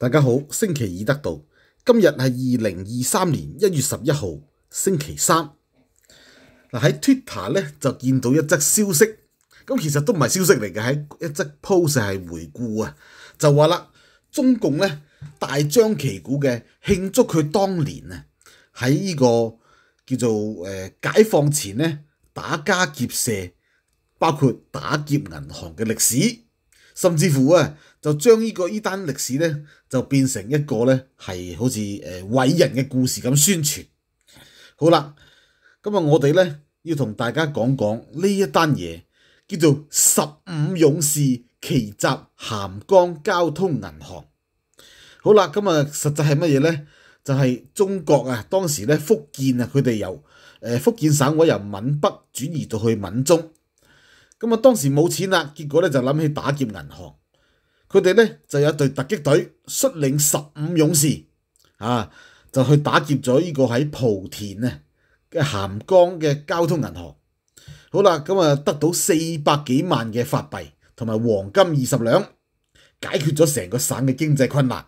大家好，星期二得到今日系二零二三年一月十一号星期三。嗱喺 Twitter 咧就见到一则消息，咁其实都唔系消息嚟嘅，喺一则 post 系回顾啊，就话啦中共咧大张旗鼓嘅庆祝佢当年啊喺呢个叫做诶解放前咧打家劫舍，包括打劫银行嘅历史。甚至乎啊，就將呢個呢單歷史咧，就變成一個咧，係好似誒偉人嘅故事咁宣傳。好啦，今日我哋咧要同大家講講呢一單嘢，叫做《十五勇士奇襲咸江交通銀行》。好啦，咁啊，實際係乜嘢咧？就係中國啊，當時咧福建啊，佢哋由福建省委由閩北轉移到去閩中。咁啊！當時冇錢啦，結果咧就諗起打劫銀行。佢哋咧就有一隊突擊隊，率領十五勇士啊，就去打劫咗呢個喺莆田啊嘅咸江嘅交通銀行。好啦，咁啊得到四百幾萬嘅法幣同埋黃金二十兩，解決咗成個省嘅經濟困難。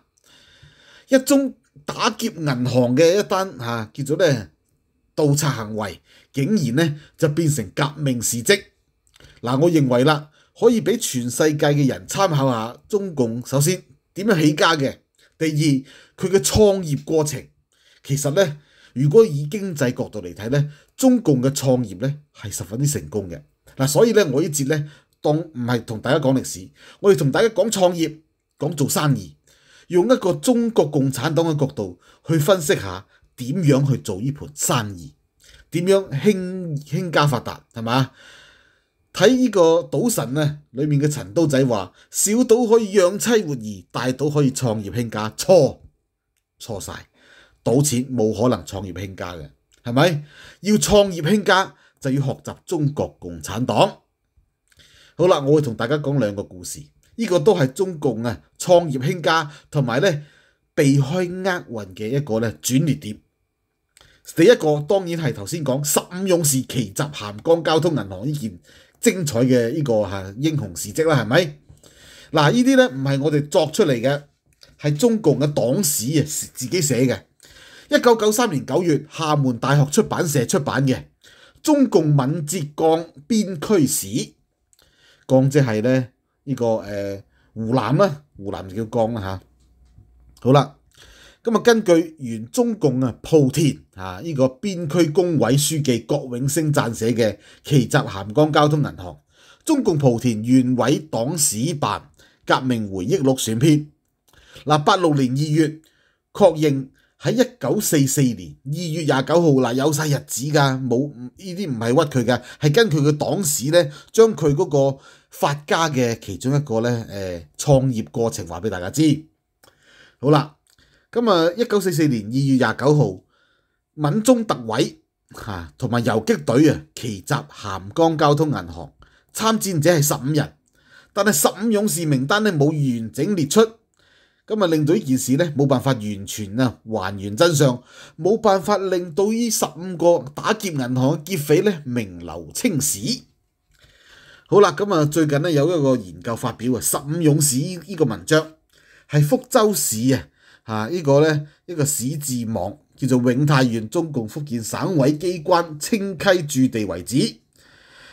一宗打劫銀行嘅一單啊，結咗咧盜賊行為，竟然咧就變成革命事蹟。嗱，我認為啦，可以俾全世界嘅人參考下中共。首先點樣起家嘅？第二佢嘅創業過程，其實呢，如果以經濟角度嚟睇呢，中共嘅創業呢係十分之成功嘅。嗱，所以呢，我呢節呢當唔係同大家講歷史，我哋同大家講創業，講做生意，用一個中國共產黨嘅角度去分析下點樣去做呢盤生意，點樣興興家發達，係嘛？睇呢個《賭神》呢里面嘅陳刀仔話：小賭可以養妻活兒，大賭可以創業興家。錯錯晒，賭錢冇可能創業興家嘅，係咪？要創業興家就要學習中國共產黨。好啦，我會同大家講兩個故事，呢個都係中共啊創業興家同埋呢避開厄運嘅一個咧轉捩點。第一個當然係頭先講十五勇士奇襲鹹江交通銀行呢件。精彩嘅呢個英雄事蹟啦，係咪？嗱，呢啲咧唔係我哋作出嚟嘅，係中共嘅黨史啊，自己寫嘅。一九九三年九月，廈門大學出版社出版嘅《中共敏浙江邊區史》，江即係咧呢個誒湖南啦，湖南叫江啦好啦。咁啊！根據原中共啊，莆田啊，依個邊區工委書記郭永星撰寫嘅《奇襲咸江交通銀行》，中共莆田縣委黨史辦革命回憶錄選篇。嗱，八六年二月確認喺一九四四年二月廿九號，嗱有曬日子㗎，冇呢啲唔係屈佢㗎，係跟佢嘅黨史咧，將佢嗰個發家嘅其中一個咧，誒創業過程話俾大家知。好啦。咁啊！一九四四年二月廿九號，敏中特委吓同埋游擊隊啊，奇襲咸江交通銀行，參戰者係十五人，但係十五勇士名單咧冇完整列出，咁啊令到呢件事咧冇辦法完全啊還原真相，冇辦法令到呢十五個打劫銀行嘅劫匪咧名留青史。好啦，咁啊最近咧有一個研究發表啊，十五勇士呢个個文章係福州市啊。嚇！呢個咧，一個史字網叫做永泰縣中共福建省委機關清溪駐地為址。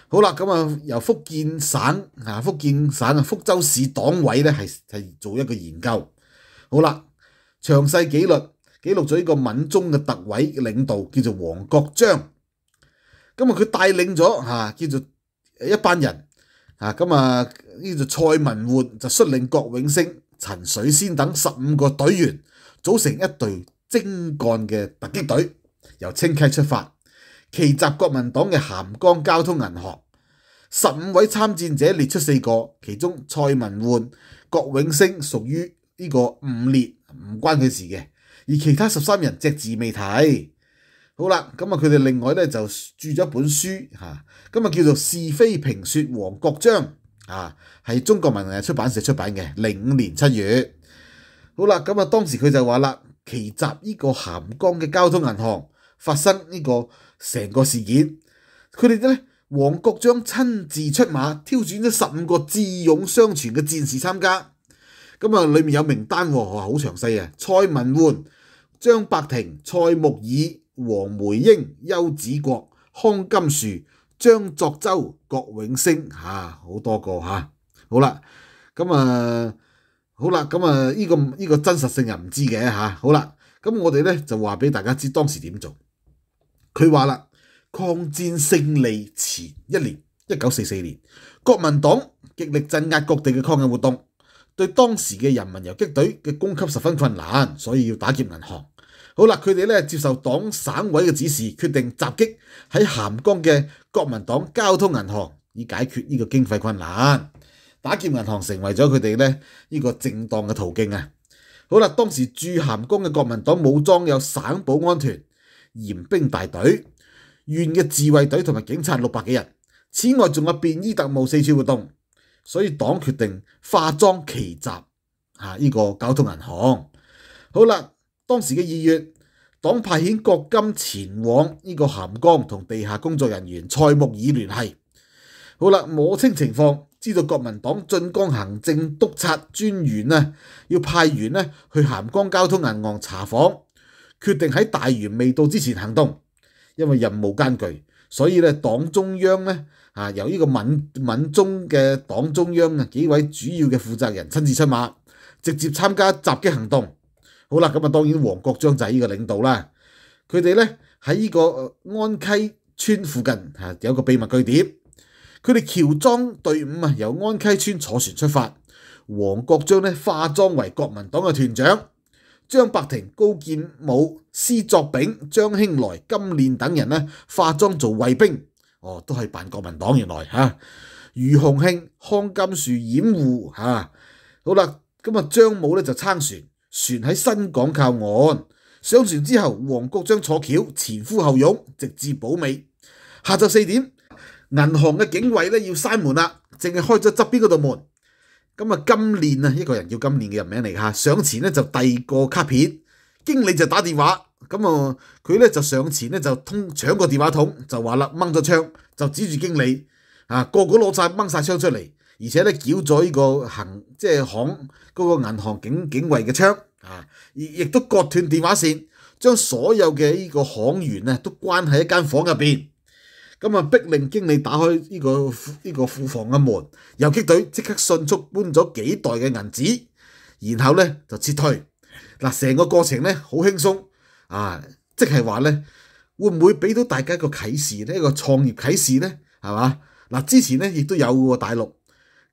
好啦，咁啊，由福建省啊福建省啊福州市黨委咧係係做一個研究。好啦，詳細記錄記錄咗呢個閩中嘅特委領導叫做王國章。咁啊，佢帶領咗嚇叫做一班人啊，咁啊呢就蔡文焕就率領郭永升陈水仙等十五个队员组成一队精干嘅突击队，由清溪出发，奇袭国民党嘅咸江交通银行。十五位参战者列出四个，其中蔡文焕、郭永升属于呢个五列，唔关佢事嘅。而其他十三人只字未提。好啦，咁啊，佢哋另外咧就著咗本书，吓，咁啊叫做是非评说王国章。啊，係中國文藝出版社出版嘅，零五年七月。好啦，咁啊當時佢就話啦，奇襲呢個咸江嘅交通銀行發生呢個成個事件，佢哋咧黃國章親自出馬挑选咗十五個智勇相全嘅戰士參加。咁啊，裏面有名單喎，好詳細啊！蔡文焕、張伯庭、蔡木爾、黃梅英、邱子國、康金樹。張作舟、郭永升吓，好多個嚇，好啦，咁啊，好啦，咁啊，呢個依个真實性又唔知嘅嚇，好啦，咁我哋咧就話俾大家知當時點做。佢話啦，抗戰勝利前一年，一九四四年，國民黨極力鎮壓各地嘅抗日活動，對當時嘅人民遊擊隊嘅供給十分困難，所以要打劫銀行。好啦，佢哋咧接受黨省委嘅指示，決定襲擊喺鹹江嘅。国民党交通银行以解决呢个经费困难，打劫银行成为咗佢哋咧呢个正当嘅途径啊！好啦，当时驻咸丰嘅国民党武装有省保安团、严兵大队、县嘅自卫队同埋警察六百几人，此外仲有便衣特务四处活动，所以党决定化妆奇袭吓呢个交通银行。好啦，当时嘅二月。党派遣郭金前往呢个咸江同地下工作人员蔡木尔联系，好啦，摸清情况，知道国民党晋江行政督察专员呢要派员呢去咸江交通银行查访，决定喺大元未到之前行动，因为任务艰巨，所以呢党中央呢啊由呢个敏敏中嘅党中央啊几位主要嘅负责人亲自出马，直接参加袭击行动。好啦，咁啊，當然黃國章就係呢個領導啦。佢哋咧喺呢個安溪村附近有個秘密據點。佢哋喬裝隊伍啊，由安溪村坐船出發。黃國章咧化裝為國民黨嘅團長，張伯庭、高建武、施作炳、張興來、金鍊等人咧化裝做衛兵，哦，都係扮國民黨原來嚇。余洪興、康金樹掩護嚇。好啦，咁啊，張武咧就撐船。船喺新港靠岸，上船之后，黄国章坐轿前呼后拥，直至宝尾。下昼四点，银行嘅警卫咧要闩门啦，净系开咗侧边嗰度门。咁啊，金链啊，一个人叫金链嘅人名嚟吓，上前咧就递个卡片，经理就打电话，咁啊，佢咧就上前咧就通抢个电话筒，就话啦掹咗枪，就指住经理啊，个个攞晒掹晒枪出嚟。而且咧，繳咗呢個行，即係行嗰個銀行警警衛嘅槍，啊！亦亦都割斷電話線，將所有嘅呢個行員咧都關喺一間房入邊。咁啊，逼令經理打開呢個呢個庫房嘅門，遊擊隊即刻迅速搬咗幾袋嘅銀紙，然後咧就撤退。嗱，成個過程咧好輕鬆，啊！即係話咧，會唔會俾到大家一個啟示咧？一個創業啟示咧？係嘛？嗱，之前咧亦都有喎，大陸。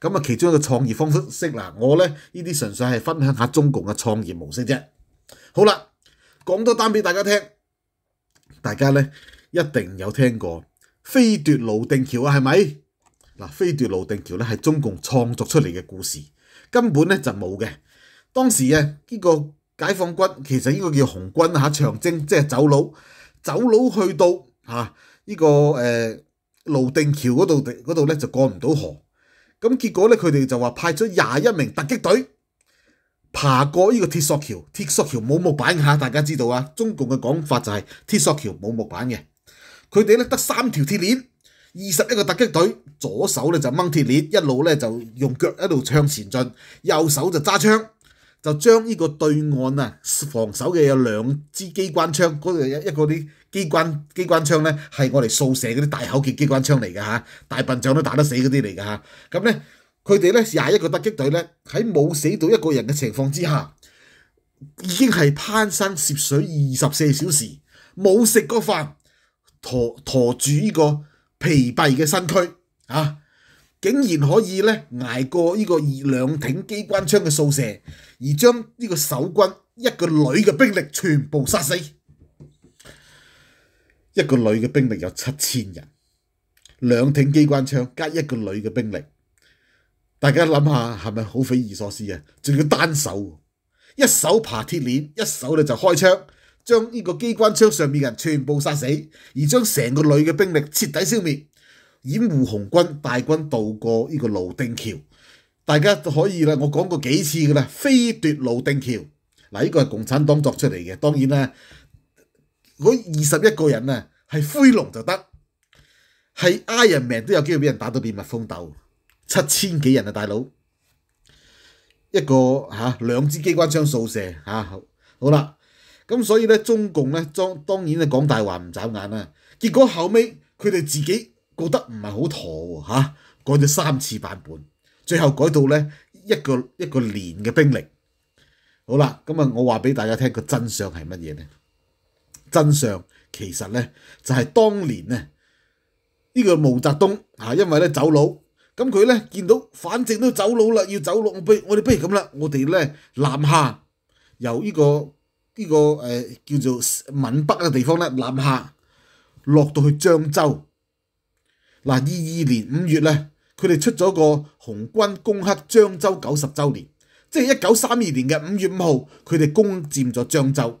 咁啊，其中一個創業方式嗱，我咧呢啲純粹係分享下中共嘅創業模式啫。好啦，講多單俾大家聽，大家咧一定有聽過飛奪盧定橋啊？係咪嗱？飛奪盧定橋咧係中共創作出嚟嘅故事，根本咧就冇嘅。當時啊，呢個解放軍其實呢個叫紅軍啊，長征即係走佬，走佬去到嚇呢個誒盧定橋嗰度，嗰度咧就過唔到河。咁結果咧，佢哋就話派咗廿一名突擊隊爬過呢個鐵索橋。鐵索橋冇木板嚇，大家知道啊。中共嘅講法就係鐵索橋冇木板嘅。佢哋咧得三條鐵鏈，二十一個突擊隊，左手咧就掹鐵鏈，一路咧就用腳一路向前進，右手就揸槍，就將呢個對岸啊防守嘅有兩支機關槍嗰度一一個啲。機關機關槍咧係我哋掃射嗰啲大口嘅機關槍嚟㗎嚇，大笨象都打得死嗰啲嚟㗎嚇。咁咧佢哋咧廿一個突擊隊咧喺冇死到一個人嘅情況之下，已經係攀山涉水二十四小時冇食過飯，陀拖住呢個疲憊嘅身軀啊，竟然可以咧捱過呢個兩挺機關槍嘅掃射，而將呢個守軍一個旅嘅兵力全部殺死。一个女嘅兵力有七千人，两挺机关枪加一个女嘅兵力，大家谂下系咪好匪夷所思啊？仲要单手，一手爬铁链，一手咧就开枪，将呢个机关枪上面嘅人全部杀死，而将成个女嘅兵力彻底消灭，掩护红军大军渡过呢个泸定桥。大家都可以啦，我讲过几次噶啦，飞夺泸定桥。嗱，呢个系共产党作出嚟嘅，当然啦。嗰二十一個人啊，係灰龍就得，係 m 人命都有機會俾人打到變蜜蜂豆。七千幾人啊，大佬，一個嚇兩支機關槍掃射嚇，好啦。咁所以咧，中共咧，當當然咧講大話唔眨眼啦。結果後尾佢哋自己覺得唔係好妥喎嚇，改咗三次版本，最後改到咧一個一個連嘅兵力。好啦，咁啊，我話俾大家聽個真相係乜嘢咧？真相其實咧就係當年咧呢個毛澤東啊，因為咧走佬，咁佢咧見到反正都走佬啦，要走佬，我不我哋不如咁啦，我哋咧南下由呢個呢個誒叫做皖北嘅地方咧南下落到去漳州嗱，二二年五月咧佢哋出咗個紅軍攻克漳州九十週年，即係一九三二年嘅五月五號，佢哋攻佔咗漳州。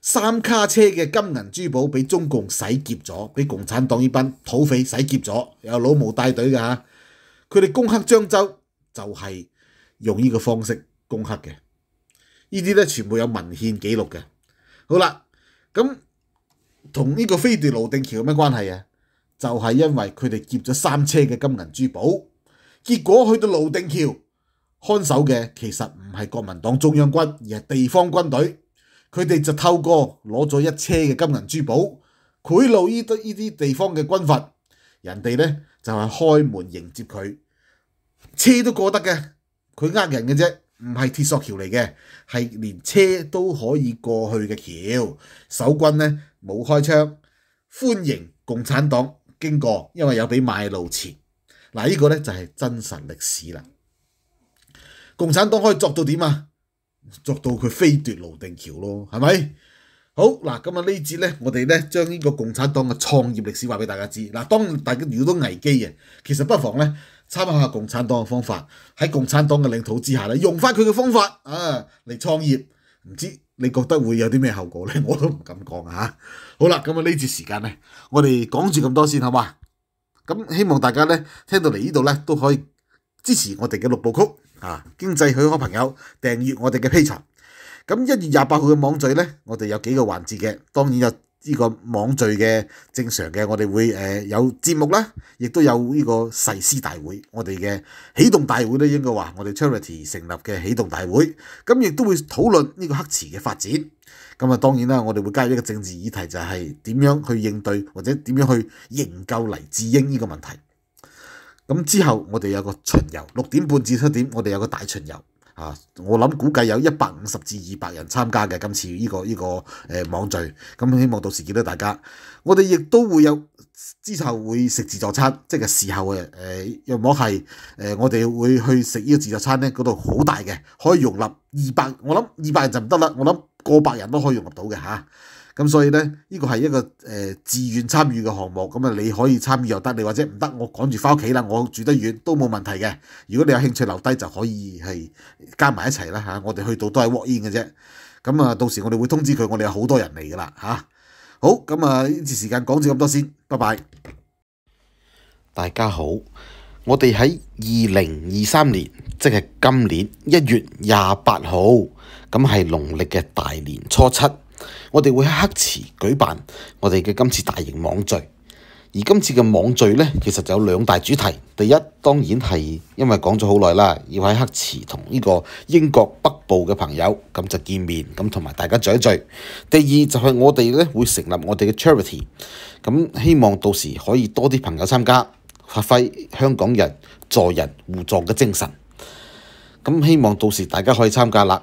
三卡车嘅金银珠宝俾中共洗劫咗，俾共产党呢班土匪洗劫咗，有老毛带队嘅吓，佢哋攻克漳州就系用呢个方式攻克嘅，呢啲咧全部有文献记录嘅。好啦，咁同呢个飞夺泸定桥有咩关系啊？就系因为佢哋劫咗三车嘅金银珠宝，结果去到泸定桥看守嘅其实唔系国民党中央军，而系地方军队。佢哋就透過攞咗一車嘅金銀珠寶賄賂呢啲呢啲地方嘅軍閥，人哋呢就係開門迎接佢，車都過得嘅，佢呃人嘅啫，唔係鐵索橋嚟嘅，係連車都可以過去嘅橋。守軍呢冇開槍，歡迎共產黨經過，因為有俾買路錢。嗱，呢個呢就係真實歷史啦。共產黨可以作到點啊？捉到佢飛奪盧定橋咯，系咪？好嗱，咁啊呢节咧，我哋咧將呢個共產黨嘅創業歷史話俾大家知。嗱，當大家遇到危機啊，其實不妨咧參考下共產黨嘅方法，喺共產黨嘅領土之下咧，用翻佢嘅方法啊嚟創業。唔知你覺得會有啲咩後果咧？我都唔敢講啊好啦，咁啊呢節時間咧，我哋講住咁多先，好嘛？咁希望大家咧聽到嚟呢度咧都可以支持我哋嘅六部曲。啊！經濟许可朋友訂閱我哋嘅 P 查，咁一月廿八號嘅網聚咧，我哋有幾個環節嘅，當然有呢個網聚嘅正常嘅，我哋會诶有節目啦，亦都有呢個誓師大會，我哋嘅起動大會咧，應該話我哋 charity 成立嘅起動大會，咁亦都會討論呢個黑池嘅發展，咁啊當然啦，我哋會加入一個政治議題，就係點樣去應對或者點樣去營救黎智英呢個問題。咁之後我哋有個巡遊，六點半至七點，我哋有個大巡遊啊！我諗估計有一百五十至二百人參加嘅今次呢個呢個誒網聚，咁希望到時見到大家。我哋亦都會有之後會食自助餐，即係事後嘅誒，若果係誒，我哋會去食呢個自助餐咧，嗰度好大嘅，可以容納二百，我諗二百人就唔得啦，我諗過百人都可以容納到嘅嚇。咁所以咧，呢個係一個誒，自愿參與嘅項目。咁啊，你可以參與又得，你或者唔得，我趕住翻屋企啦，我住得遠都冇問題嘅。如果你有興趣留低，就可以係加埋一齊啦 嚇。我哋去到都係 work in 嘅啫。咁啊，到時我哋會通知佢，我哋有好多人嚟噶啦嚇。好，咁啊，呢次時間講住咁多先，拜拜。大家好，我哋喺二零二三年，即係今年一月廿八號，咁係農曆嘅大年初七。我哋会喺黑池举办我哋嘅今次大型网聚，而今次嘅网聚呢，其实就有两大主题。第一，当然系因为讲咗好耐啦，要喺黑池同呢个英国北部嘅朋友咁就见面，咁同埋大家聚一聚。第二就系我哋咧会成立我哋嘅 charity，咁希望到时可以多啲朋友参加，发挥香港人助人互助嘅精神。咁希望到时大家可以参加啦。